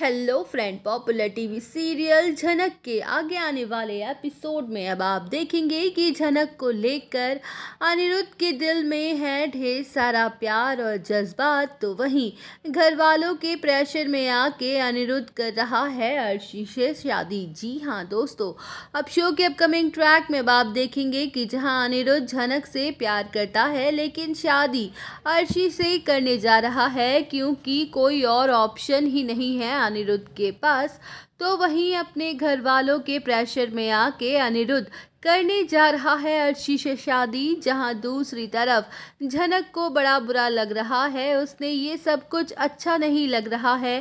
hello friend popular TV serial Jhanak के आगे आने वाले एपिसोड में अब आप देखेंगे कि झनक को लेकर अनिरुद्ध के दिल में है ढेर सारा प्यार और जज्बात तो वहीं घर वालों के प्रेशर में आके अनिरुद्ध कर रहा है अर्शी से शादी जी हाँ दोस्तों अब शो के अपकमिंग ट्रैक में अब आप देखेंगे कि जहाँ अनिरुद्ध झनक से प्यार करता है लेकिन शादी अर्शी से करने जा रहा है क्योंकि कोई और ऑप्शन ही नहीं है अनिरुद्ध के पास तो वहीं अपने घर वालों के प्रेशर में आके अनिरुद्ध करने जा रहा है अर्शी से शादी जहां दूसरी तरफ झनक को बड़ा बुरा लग रहा है उसने ये सब कुछ अच्छा नहीं लग रहा है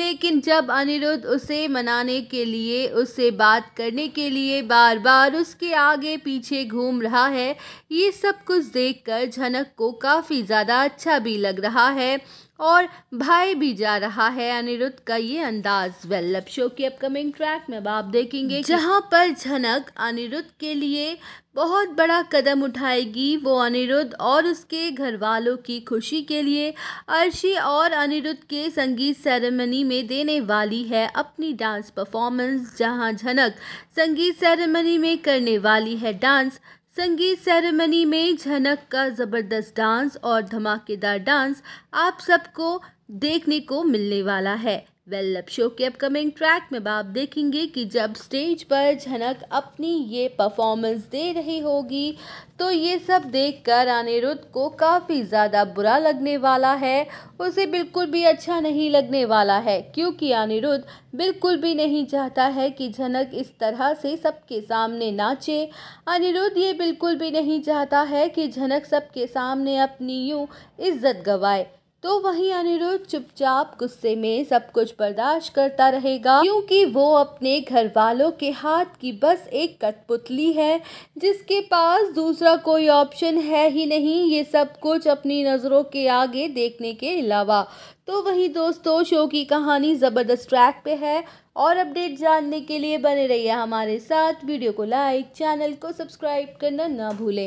लेकिन जब अनिरुद्ध उसे मनाने के लिए उससे बात करने के लिए बार बार उसके आगे पीछे घूम रहा है ये सब कुछ देखकर झनक को काफ़ी ज़्यादा अच्छा भी लग रहा है और भाई भी जा रहा है अनिरुद्ध का ये अंदाज वेल लव शो की अपकमिंग ट्रैक में अब आप देखेंगे जहाँ पर झनक अनिरुद्ध के लिए बहुत बड़ा कदम उठाएगी वो अनिरुद्ध और उसके घर वालों की खुशी के लिए अर्शी और अनिरुद्ध के संगीत सेरेमनी में देने वाली है अपनी डांस परफॉर्मेंस जहां झनक संगीत सेरेमनी में करने वाली है डांस संगीत सेरेमनी में झनक का ज़बरदस्त डांस और धमाकेदार डांस आप सबको देखने को मिलने वाला है वेल लव शो के अपकमिंग ट्रैक में आप देखेंगे कि जब स्टेज पर झनक अपनी ये परफॉर्मेंस दे रही होगी तो ये सब देखकर अनिरुद्ध को काफ़ी ज़्यादा बुरा लगने वाला है उसे बिल्कुल भी अच्छा नहीं लगने वाला है क्योंकि अनिरुद्ध बिल्कुल भी नहीं चाहता है कि झनक इस तरह से सबके सामने नाचे अनिरुद्ध ये बिल्कुल भी नहीं चाहता है कि झनक सबके सामने अपनी यूँ इज्जत गवाए तो वहीं अनिरुद्ध चुपचाप गुस्से में सब कुछ बर्दाश्त करता रहेगा क्योंकि वो अपने घर वालों के हाथ की बस एक कठपुतली है जिसके पास दूसरा कोई ऑप्शन है ही नहीं ये सब कुछ अपनी नज़रों के आगे देखने के अलावा तो वहीं दोस्तों शो की कहानी ज़बरदस्त ट्रैक पे है और अपडेट जानने के लिए बने रहिए हमारे साथ वीडियो को लाइक चैनल को सब्सक्राइब करना ना भूलें